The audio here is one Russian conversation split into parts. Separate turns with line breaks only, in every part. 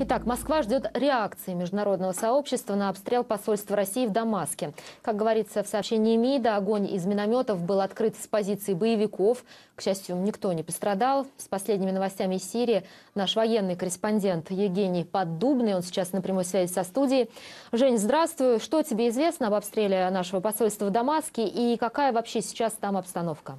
Итак, Москва ждет реакции международного сообщества на обстрел посольства России в Дамаске. Как говорится в сообщении МИДа, огонь из минометов был открыт с позиции боевиков. К счастью, никто не пострадал. С последними новостями из Сирии наш военный корреспондент Евгений Поддубный. Он сейчас на прямой связи со студией. Жень, здравствуй. Что тебе известно об обстреле нашего посольства в Дамаске и какая вообще сейчас там обстановка?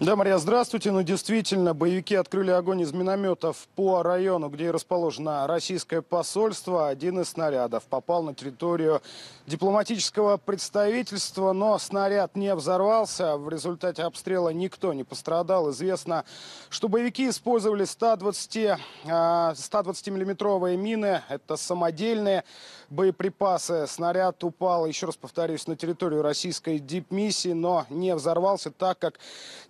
Да, Мария, здравствуйте. Ну, действительно, боевики открыли огонь из минометов по району, где расположено российское посольство. Один из снарядов попал на территорию дипломатического представительства, но снаряд не взорвался. В результате обстрела никто не пострадал. Известно, что боевики использовали 120, 120-миллиметровые а, мины. Это самодельные боеприпасы. Снаряд упал, еще раз повторюсь, на территорию российской дипмиссии, но не взорвался, так как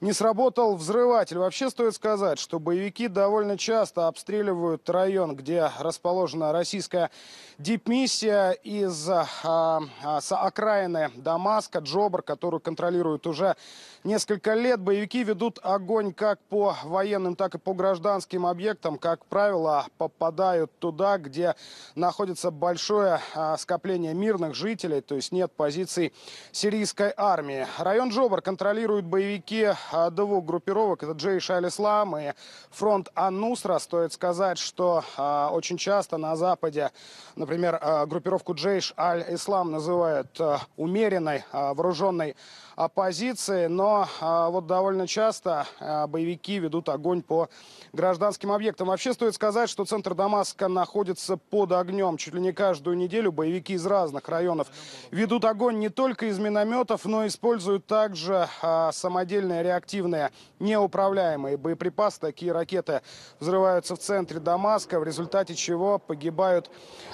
не сработал взрыватель. Вообще стоит сказать, что боевики довольно часто обстреливают район, где расположена российская дипмиссия из а, а, с окраины Дамаска, Джобр, которую контролируют уже несколько лет. Боевики ведут огонь как по военным, так и по гражданским объектам. Как правило, попадают туда, где находится большое а, скопление мирных жителей, то есть нет позиций сирийской армии. Район Джобр контролируют боевики а, э, двух группировок, это Джейш Аль-Ислам и фронт Ан-Нусра, стоит сказать, что э, очень часто на Западе, например, э, группировку Джейш Аль-Ислам называют э, умеренной э, вооруженной оппозиции, но э, вот довольно часто э, боевики ведут огонь по гражданским объектам. Вообще стоит сказать, что центр Дамаска находится под огнем. Чуть ли не каждую неделю боевики из разных районов ведут огонь не только из минометов, но используют также э, самодельные реактивы реактивные неуправляемые боеприпасы. Такие ракеты взрываются в центре Дамаска, в результате чего погибают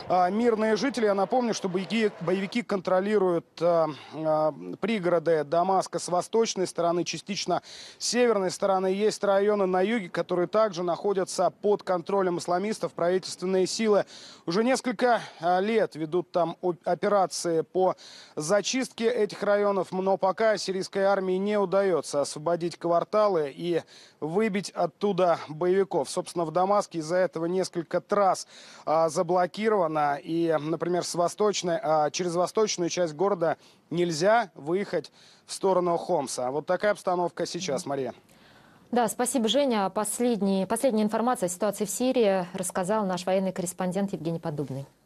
а, мирные жители. Я напомню, что боевики, боевики контролируют а, а, пригороды Дамаска с восточной стороны, частично с северной стороны. Есть районы на юге, которые также находятся под контролем исламистов. Правительственные силы уже несколько а, лет ведут там операции по зачистке этих районов, но пока сирийской армии не удается освободить разделить кварталы и выбить оттуда боевиков. Собственно, в Дамаске из-за этого несколько трасс а, заблокировано. И, например, с восточной, а, через восточную часть города нельзя выехать в сторону Хомса. Вот такая обстановка сейчас, Мария.
Да, спасибо, Женя. Последний, последняя информация о ситуации в Сирии рассказал наш военный корреспондент Евгений Подубный.